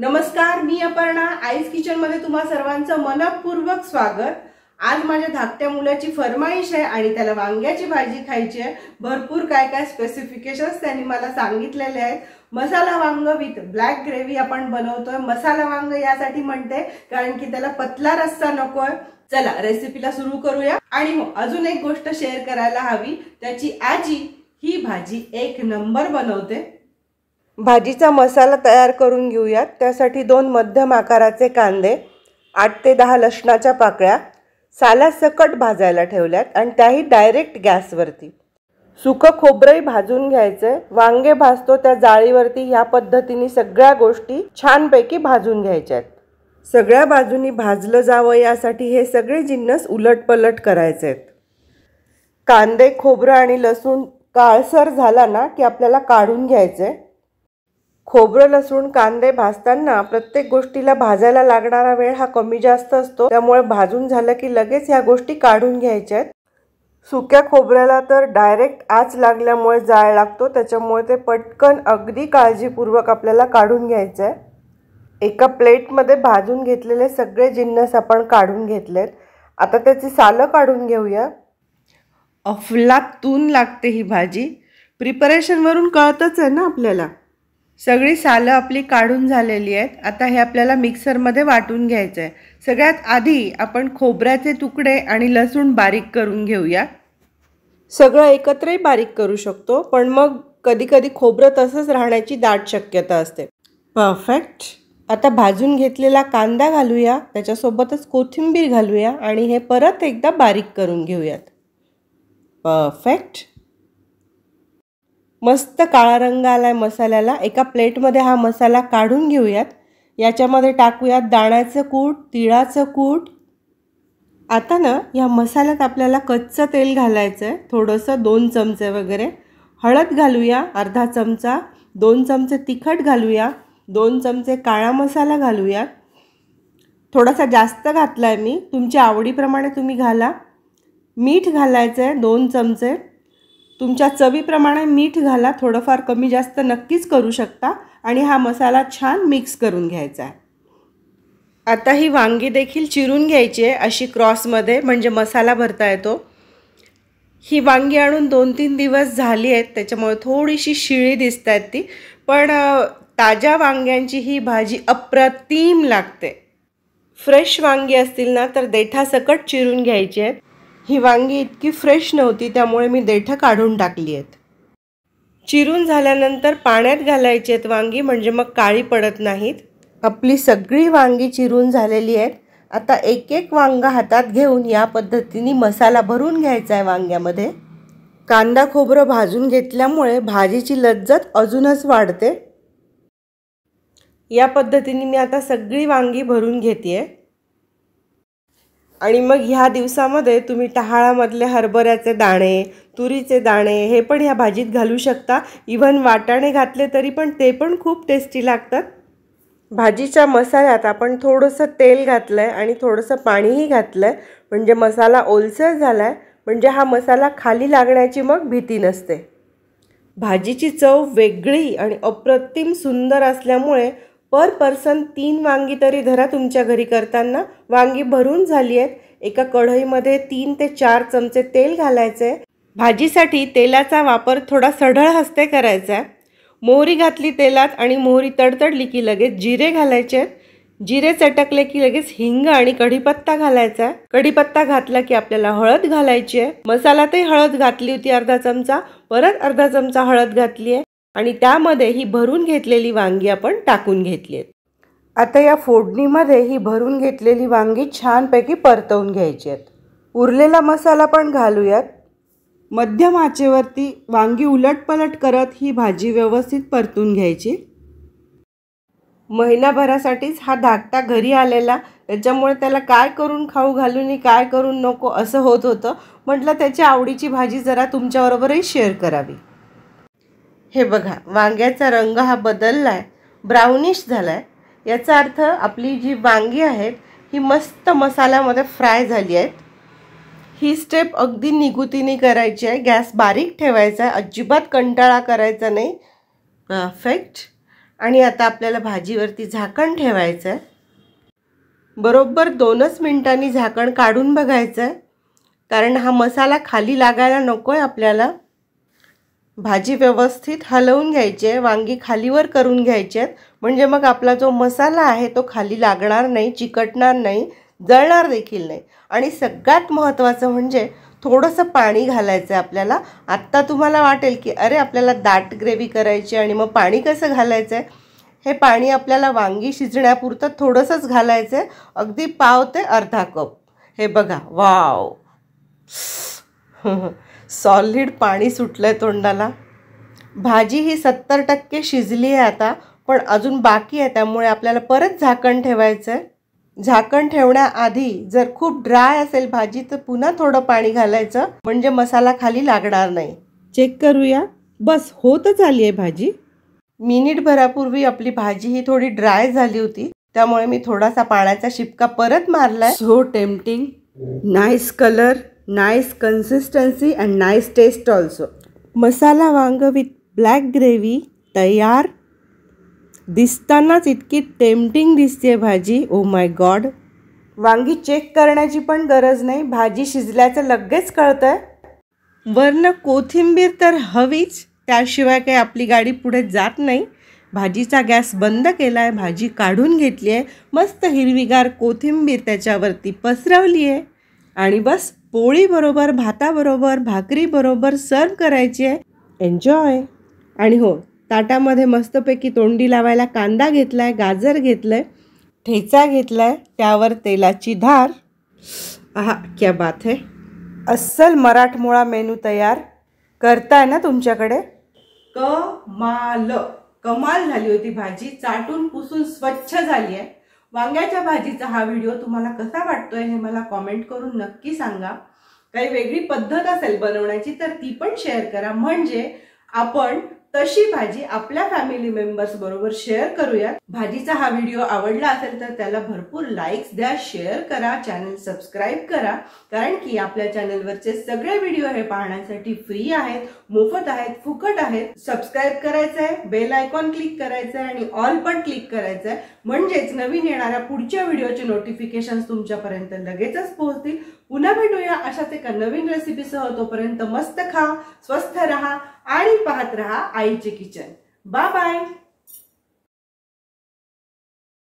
नमस्कार मी Aparna ice kitchen मध्ये तुम्हा सर्वांचं मनपूर्वक स्वागत आज माझ्या धाकट्या मुलाची फरमाईश आहे आणि त्याला वांग्याची भाजी खायची आहे भरपूर काय काय स्पेसिफिकेशन्स त्यांनी मला सांगितलेले आहेत मसाला वांग विथ ब्लॅक ग्रेव्ही आपण बनवतोय मसाला वांग यासाठी म्हणते कारण की त्याला पतला रस्सा नकोय चला रेसिपीला सुरू करूया आणि हो अजून एक गोष्ट शेअर करायला हवी त्याची आजी ही भाजी एक नंबर बनवते भाजीचा मसाला तयार करून घेऊयात त्यासाठी दोन मध्यम आकाराचे कांदे आठ ते दहा लसणाच्या पाकळ्या सकट भाजायला ठेवल्यात आणि त्याही डायरेक्ट गॅसवरती सुकं खोबरंही भाजून घ्यायचं वांगे भाजतो त्या जाळीवरती ह्या पद्धतीने सगळ्या गोष्टी छानपैकी भाजून घ्यायच्या आहेत सगळ्या बाजूनी भाजलं जावं यासाठी हे सगळे जिन्नस उलटपलट करायचे आहेत कांदे खोबरं आणि लसूण काळसर झाला ना की आपल्याला काढून घ्यायचं आहे खोबरं लसूण कांदे भाजताना प्रत्येक गोष्टीला भाजायला लागणारा वेळ हा कमी जास्त असतो त्यामुळे भाजून झालं की लगेच ह्या गोष्टी काढून घ्यायच्या आहेत सुक्या खोबऱ्याला तर डायरेक्ट आच लागल्यामुळे जाळ लागतो त्याच्यामुळे ते पटकन अगदी काळजीपूर्वक आपल्याला काढून घ्यायचं आहे एका प्लेटमध्ये भाजून घेतलेले सगळे जिन्नस आपण काढून घेतलेत आता त्याची सालं काढून घेऊया अफलातून लागते ही भाजी प्रिपरेशनवरून कळतच आहे ना आपल्याला सगळी सालं आपली काढून झालेली आहेत आता हे आपल्याला मिक्सरमध्ये वाटून घ्यायचं आहे सगळ्यात आधी आपण खोबऱ्याचे तुकडे आणि लसूण बारीक करून घेऊया सगळं एकत्रही बारीक करू शकतो पण मग कधीकधी खोबरं तसंच राहण्याची दाट शक्यता असते परफेक्ट आता भाजून घेतलेला कांदा घालूया त्याच्यासोबतच कोथिंबीर घालूया आणि हे परत एकदा बारीक करून घेऊयात परफेक्ट मस्त काळा रंग आला आहे मसाल्याला एका प्लेटमध्ये हा मसाला काढून घेऊयात याच्यामध्ये टाकूयात दाण्याचं कूट तिळाचं कूट आता ना या मसाल्यात आपल्याला कच्चं तेल घालायचं आहे थोडंसं दोन चमचे वगैरे हळद घालूया अर्धा चमचा दोन चमचे तिखट घालूया दोन चमचे काळा मसाला घालूयात थोडासा जास्त घातला आहे मी तुमच्या आवडीप्रमाणे तुम्ही घाला मीठ घालायचं आहे दोन चमचे तुमच्या चवीप्रमाणे मीठ घाला थोडंफार कमी जास्त नक्कीच करू शकता आणि हा मसाला छान मिक्स करून घ्यायचा आहे आता ही वांगी देखील चिरून घ्यायची आहे अशी क्रॉसमध्ये म्हणजे मसाला भरता येतो ही वांगी आणून दोन तीन दिवस झाली आहेत त्याच्यामुळे थोडीशी शिळी दिसत आहेत ती पण ताज्या वांग्यांची ही भाजी अप्रतिम लागते फ्रेश वांगी असतील ना तर देठासकट चिरून घ्यायची आहेत ही वांगी इतकी फ्रेश नव्हती त्यामुळे मी देठं काढून टाकली आहेत चिरून झाल्यानंतर पाण्यात घालायची आहेत वांगी म्हणजे मग काळी पडत नाहीत आपली सगळी वांगी चिरून झालेली आहेत आता एक एक वांगा हातात घेऊन या पद्धतीने मसाला भरून घ्यायचा आहे वांग्यामध्ये कांदा खोबरं भाजून घेतल्यामुळे भाजीची लज्जत अजूनच वाढते या पद्धतीने मी आता सगळी वांगी भरून घेते आहे आणि मग ह्या दिवसामध्ये तुम्ही टहाळामधले हरभऱ्याचे दाणे तुरीचे दाणे हे पण ह्या भाजीत घालू शकता इव्हन वाटाणे घातले तरी पण ते पण खूप टेस्टी लागतात भाजीच्या मसाल्यात आपण थोडंसं तेल घातलं आहे आणि थोडंसं पाणीही घातलं आहे म्हणजे मसाला ओलसर झाला आहे म्हणजे हा मसाला खाली लागण्याची मग भीती नसते भाजीची चव वेगळी आणि अप्रतिम सुंदर असल्यामुळे पर पर्सन तीन वांगी तरी धरा तुमच्या घरी करताना वांगी भरून झाली आहेत एका कढईमध्ये तीन ते चार चमचे तेल घालायचे भाजीसाठी तेलाचा वापर थोडा सढळ हस्ते करायचा आहे मोहरी घातली तेलात आणि मोहरी तडतडली की लगेच जिरे घालायचे जिरे चटकले की लगेच हिंग आणि कढीपत्ता घालायचा आहे कढीपत्ता घातला की आपल्याला हळद घालायची आहे मसालातही हळद घातली होती अर्धा चमचा परत अर्धा चमचा हळद घातली आहे आणि त्यामध्ये ही भरून घेतलेली वांगी आपण टाकून घेतली आहेत आता या फोडणीमध्ये ही भरून घेतलेली वांगी छानपैकी परतवून घ्यायची आहेत उरलेला मसाला पण घालूयात मध्यम आचेवरती वांगी उलटपलट करत ही भाजी व्यवस्थित परतून घ्यायची महिनाभरासाठीच हा धाकटा घरी आलेला त्याच्यामुळे त्याला काय करून खाऊ घालून काय करून नको असं होत होतं म्हटलं त्याच्या आवडीची भाजी जरा तुमच्याबरोबरही शेअर करावी हे बघा वांग्याचा रंग हा बदलला आहे ब्राउनिश झाला आहे याचा अर्थ आपली जी वांगी आहेत ही मस्त मसाल्यामध्ये फ्राय झाली आहेत ही स्टेप अगदी निगुतीने करायची आहे गॅस बारीक ठेवायचा आहे अजिबात कंटाळा करायचा नाही परफेक्ट आणि आता आपल्याला भाजीवरती झाकण ठेवायचं आहे बरोबर दोनच मिनटांनी झाकण काढून बघायचं आहे कारण हा मसाला खाली लागायला नको आहे आपल्याला भाजी व्यवस्थित हलवून घ्यायची आहे वांगी खालीवर करून घ्यायची आहेत म्हणजे मग आपला जो मसाला आहे तो खाली लागणार नाही चिकटणार नाही जळणार देखील नाही आणि सगळ्यात महत्त्वाचं म्हणजे थोडंसं पाणी घालायचं आहे आपल्याला आत्ता तुम्हाला वाटेल की अरे आपल्याला दाट ग्रेव्ही करायची आणि मग पाणी कसं घालायचं आहे हे पाणी आपल्याला वांगी शिजण्यापुरतं थोडंसंच घालायचं आहे अगदी पाव ते अर्धा कप हे बघा वाव सॉलिड पाणी सुटलं आहे तोंडाला भाजी ही सत्तर टक्के शिजली आहे आता पण अजून बाकी आहे त्यामुळे आपल्याला परत झाकण ठेवायचं आहे झाकण ठेवण्याआधी जर खूप ड्राय असेल भाजी तर पुन्हा थोडं पाणी घालायचं म्हणजे मसाला खाली लागणार नाही चेक करूया बस होतच आली आहे भाजी मिनिटभरापूर्वी आपली भाजी ही थोडी ड्राय झाली होती त्यामुळे मी थोडासा पाण्याचा शिपका परत मारलाय so tempting nice colour nice consistency and nice taste also masala वांग विथ ब्लॅक ग्रेव्ही तयार दिसतानाच इतकी टेम्पटिंग दिसते भाजी ओ माय गॉड वांगी चेक करण्याची पण गरज नाही भाजी शिजल्याचं लगेच कळतं वर्ण कोथिंबीर तर हवीच त्याशिवाय काही आपली गाडी पुढे जात नाही भाजीचा गॅस बंद केला आहे भाजी काढून घेतली आहे मस्त हिरवीगार कोथिंबीर त्याच्यावरती पसरवली आहे आणि बस पोळीबरोबर भाताबरोबर भाकरीबरोबर सर्व करायची आहे एन्जॉय आणि हो ताटामध्ये मस्तपैकी तोंडी लावायला कांदा घेतला आहे गाजर घेतलं आहे ठेचा घेतला आहे त्यावर तेलाची धार आहा क्या बात है अस्सल मराठमोळा मेनू तयार करताय ना तुमच्याकडे कमाल कमाल झाली होती भाजी चाटून पुसून स्वच्छ झाली आहे वांग्याच्या भाजीचा हा व्हिडिओ तुम्हाला कसा वाटतो वाटतोय हे मला कॉमेंट करून नक्की सांगा काही वेगळी पद्धत असेल बनवण्याची तर ती पण शेअर करा म्हणजे आपण तशी भाजी आपल्या फॅमिली मेंबर्स बरोबर शेअर करूया भाजीचा हा व्हिडिओ आवडला असेल तर त्याला भरपूर लाईक्स द्या शेअर करा चॅनल सबस्क्राईब करा कारण की आपल्या चॅनलवरचे सगळे व्हिडिओ हे पाहण्यासाठी फ्री आहेत मोफत आहेत फुकट आहेत सबस्क्राईब करायचंय बेल आयकॉन क्लिक करायचं आहे आणि ऑल पण क्लिक करायचं आहे म्हणजेच नवीन येणाऱ्या पुढच्या व्हिडिओचे नोटिफिकेशन तुमच्यापर्यंत लगेचच पोहोचतील पुन्हा भेटूया अशाच एका नवीन रेसिपीसह तोपर्यंत मस्त खा स्वस्थ रहा आणि पाहत रहा आईचे किचन बाय बाय